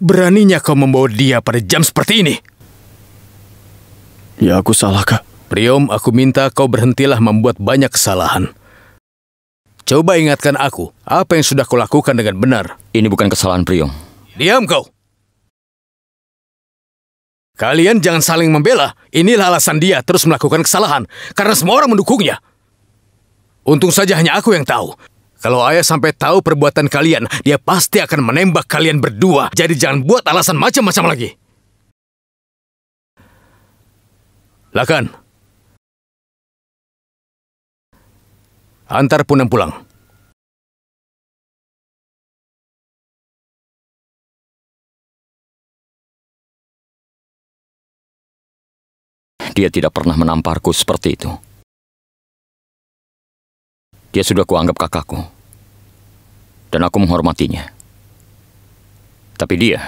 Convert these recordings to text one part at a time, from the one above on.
Beraninya kau membawa dia pada jam seperti ini? Ya, aku salah, Kak. Priom, aku minta kau berhentilah membuat banyak kesalahan. Coba ingatkan aku, apa yang sudah kau lakukan dengan benar? Ini bukan kesalahan Priom. Diam kau! Kalian jangan saling membela. Inilah alasan dia terus melakukan kesalahan, karena semua orang mendukungnya. Untung saja hanya aku yang tahu. Kalau ayah sampai tahu perbuatan kalian, dia pasti akan menembak kalian berdua. Jadi jangan buat alasan macam-macam lagi. Lakan. Antar punem pulang. Dia tidak pernah menamparku seperti itu. Dia sudah kuanggap kakakku. Dan aku menghormatinya. Tapi dia...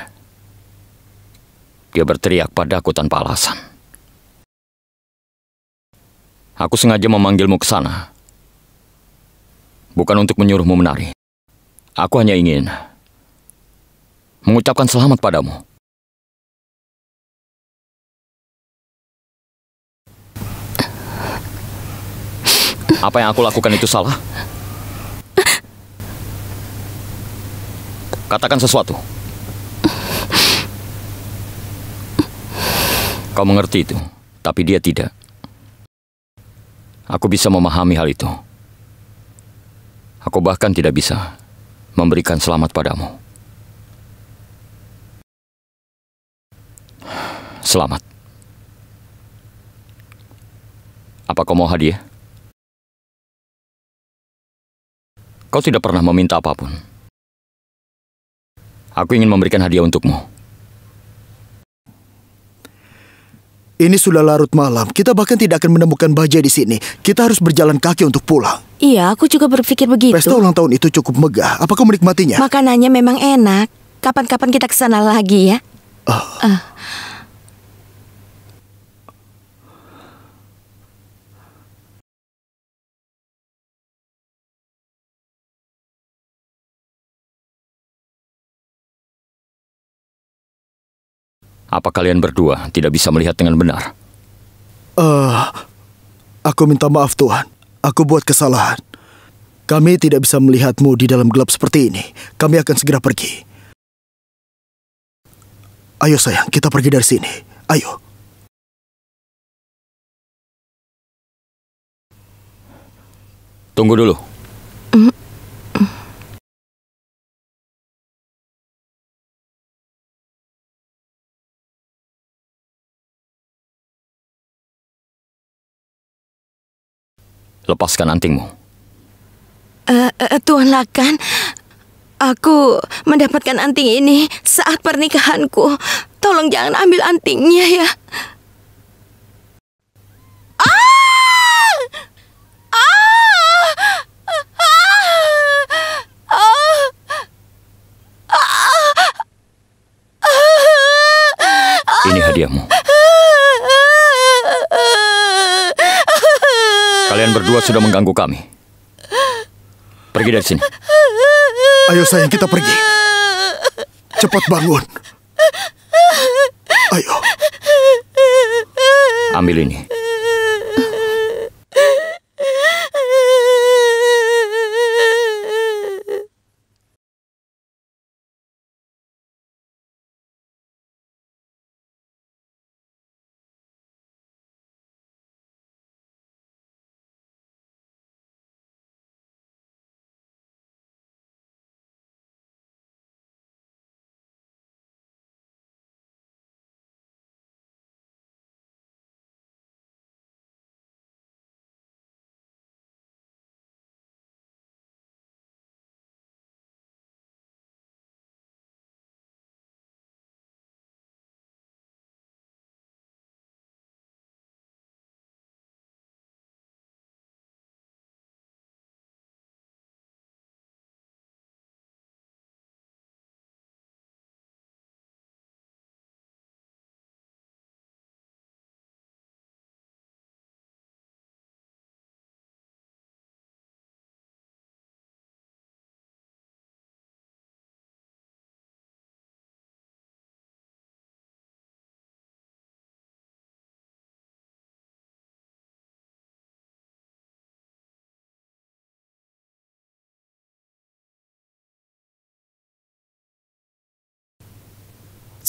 Dia berteriak padaku tanpa alasan. Aku sengaja memanggilmu ke sana. Bukan untuk menyuruhmu menari. Aku hanya ingin mengucapkan selamat padamu. Apa yang aku lakukan itu salah? Katakan sesuatu. Kau mengerti itu, tapi dia tidak. Aku bisa memahami hal itu. Aku bahkan tidak bisa memberikan selamat padamu. Selamat. Apa kau mau hadiah? Kau tidak pernah meminta apapun. Aku ingin memberikan hadiah untukmu. Ini sudah larut malam. Kita bahkan tidak akan menemukan baja di sini. Kita harus berjalan kaki untuk pulang. Iya, aku juga berpikir begitu. Pesta ulang tahun itu cukup megah. Apa kau menikmatinya? Makanannya memang enak. Kapan-kapan kita ke sana lagi ya. Uh. Uh. Apa kalian berdua tidak bisa melihat dengan benar? Uh, aku minta maaf Tuhan. Aku buat kesalahan. Kami tidak bisa melihatmu di dalam gelap seperti ini. Kami akan segera pergi. Ayo sayang, kita pergi dari sini. Ayo. Tunggu dulu. Lepaskan antingmu. Uh, uh, Tuan Lakan, aku mendapatkan anting ini saat pernikahanku. Tolong jangan ambil antingnya ya. Ah! Ini hadiahmu. Kalian berdua sudah mengganggu kami. Pergi dari sini. Ayo sayang, kita pergi. Cepat bangun. Ayo. Ambil ini.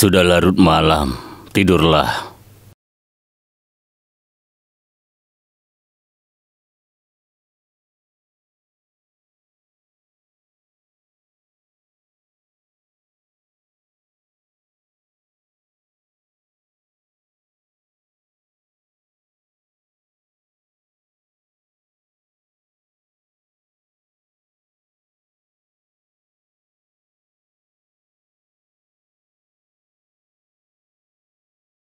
Sudah larut malam, tidurlah.